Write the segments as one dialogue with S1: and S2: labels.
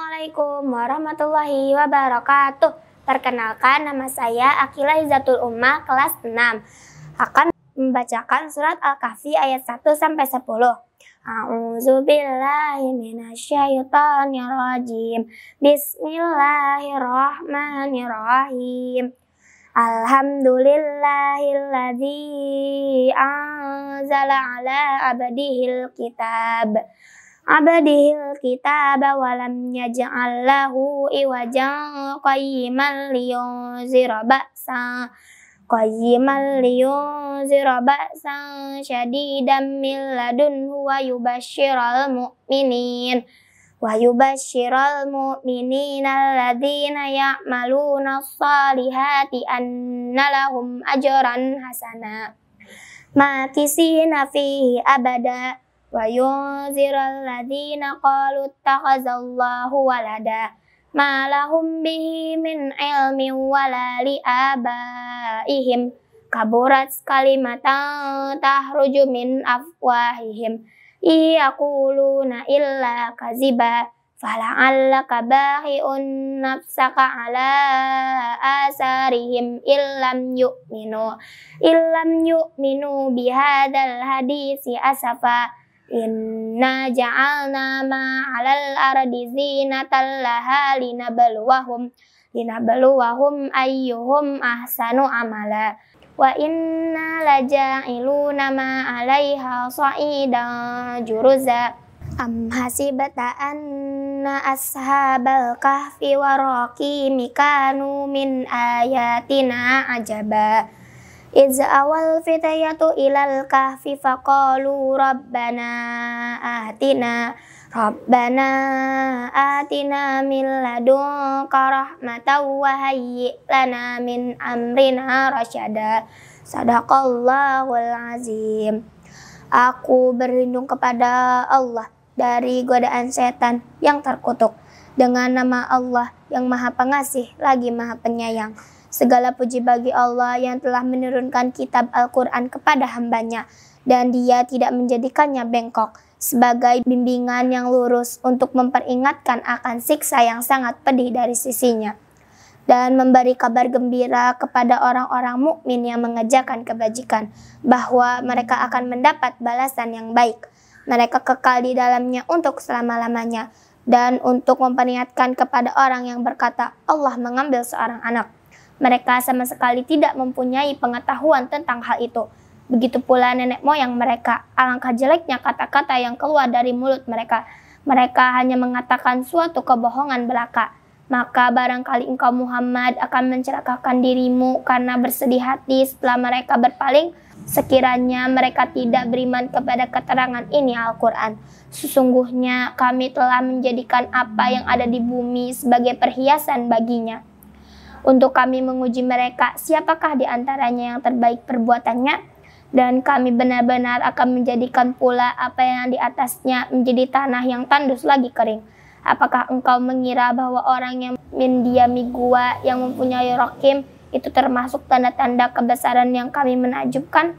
S1: Assalamualaikum warahmatullahi wabarakatuh. Perkenalkan nama saya Akila Hizatul Umma kelas 6. Akan membacakan surat Al-Kahfi ayat 1 sampai 10. A'udzu billahi minasyaitonir rajim. Bismillahirrahmanirrahim. Alhamdulillahilladzi anzala ala abdihil kitab abdihil kitaba walam yaj'al lahu iwajan qayyiman liyunzira ba'san qayyiman liyunzira ba'san syadidan min ladunhu wa yubashshiral mu'minin wa yubashshiral muminin alladziina ya'maluna salihati anna lahum ajran hasana makisina fihi abadah wa yun zirra ladina kalutta kasallahu walada malahum bihimin almiu walali abah ihim kaburat kalimat ta tarojumin awah ihim ih aku luna illa kaziba falala kabahiun napsaka ala asarihim ilam yuk minu ilam yuk minu bihadal hadis ya apa Inna ja'alna 'alal ardi zinatan laha linabluwahum linabluwahum ayyuhum ahsanu amala wa inna laja'iluna 'alaiha sa'idan juruza am hasibata anna ashabal kahfi wa raqimi kanu min ayatina ajaba Iz awal fitayatu ilal kahfi faqalu rabbana atina Rabbana atina min ladunka rahmatan wa hayyi' lana min amrina rasyada Sadaqallahul azim Aku berlindung kepada Allah dari godaan setan yang terkutuk dengan nama Allah yang Maha Pengasih lagi Maha Penyayang. Segala puji bagi Allah yang telah menurunkan kitab Al-Quran kepada hambanya, dan dia tidak menjadikannya bengkok, sebagai bimbingan yang lurus untuk memperingatkan akan siksa yang sangat pedih dari sisinya, dan memberi kabar gembira kepada orang-orang mukmin yang mengejarkan kebajikan, bahwa mereka akan mendapat balasan yang baik. Mereka kekal di dalamnya untuk selama-lamanya, dan untuk memperingatkan kepada orang yang berkata, "Allah mengambil seorang anak." Mereka sama sekali tidak mempunyai pengetahuan tentang hal itu. Begitu pula nenek moyang mereka. Alangkah jeleknya kata-kata yang keluar dari mulut mereka. Mereka hanya mengatakan suatu kebohongan belaka. Maka barangkali engkau Muhammad akan menceritakan dirimu karena bersedih hati setelah mereka berpaling sekiranya mereka tidak beriman kepada keterangan ini Al-Quran. Sesungguhnya kami telah menjadikan apa yang ada di bumi sebagai perhiasan baginya untuk kami menguji mereka siapakah di antaranya yang terbaik perbuatannya dan kami benar-benar akan menjadikan pula apa yang di atasnya menjadi tanah yang tandus lagi kering. Apakah engkau mengira bahwa orang yang mendiami gua yang mempunyai rokim itu termasuk tanda-tanda kebesaran yang kami menajubkan?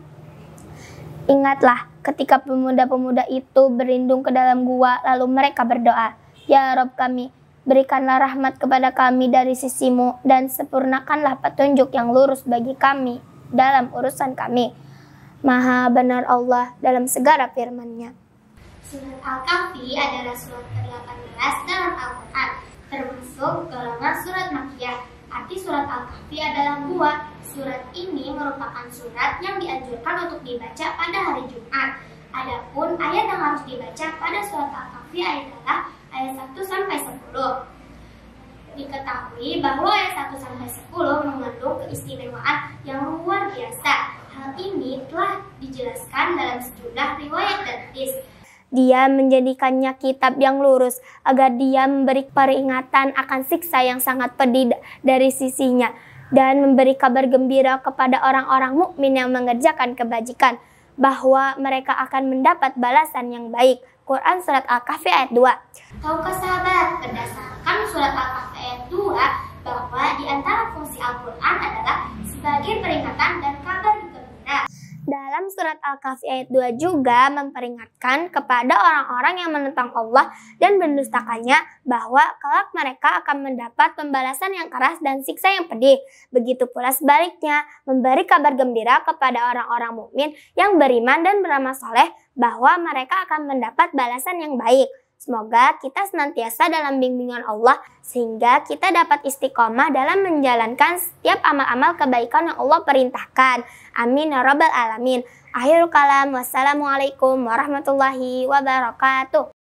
S1: Ingatlah ketika pemuda-pemuda itu berlindung ke dalam gua lalu mereka berdoa, Ya Rob kami, Berikanlah rahmat kepada kami dari sisimu, dan sempurnakanlah petunjuk yang lurus bagi kami dalam urusan kami. Maha benar Allah dalam segala firman-Nya. Surat Al-Kahfi adalah surat ke-18 dalam Al-Quran, termasuk golongan surat Makkiyah. Arti surat Al-Kahfi adalah buah. Surat ini merupakan surat yang dianjurkan untuk dibaca pada hari Jumat. Adapun ayat yang harus dibaca pada surat Al-Kahfi adalah bahwa yang 1 sampai 10 mengandung keistimewaan yang luar biasa. Hal ini telah dijelaskan dalam sejumlah riwayat tertulis. Dia menjadikannya kitab yang lurus agar dia memberi peringatan akan siksa yang sangat pedih dari sisinya dan memberi kabar gembira kepada orang-orang mukmin yang mengerjakan kebajikan bahwa mereka akan mendapat balasan yang baik. Quran Surat Al-Kahfi ayat 2. Tahukah sahabat, berdasarkan
S2: Surat Al-Kahfi
S1: ayat 2, Al-Kahfi ayat 2 juga memperingatkan kepada orang-orang yang menentang Allah dan mendustakannya bahwa kelak mereka akan mendapat pembalasan yang keras dan siksa yang pedih. Begitu pula sebaliknya, memberi kabar gembira kepada orang-orang mukmin yang beriman dan beramal soleh bahwa mereka akan mendapat balasan yang baik. Semoga kita senantiasa dalam bimbingan Allah sehingga kita dapat istiqomah dalam menjalankan setiap amal-amal kebaikan yang Allah perintahkan. Amin ya rabbal alamin. Akhirul kalam. Wassalamualaikum warahmatullahi wabarakatuh.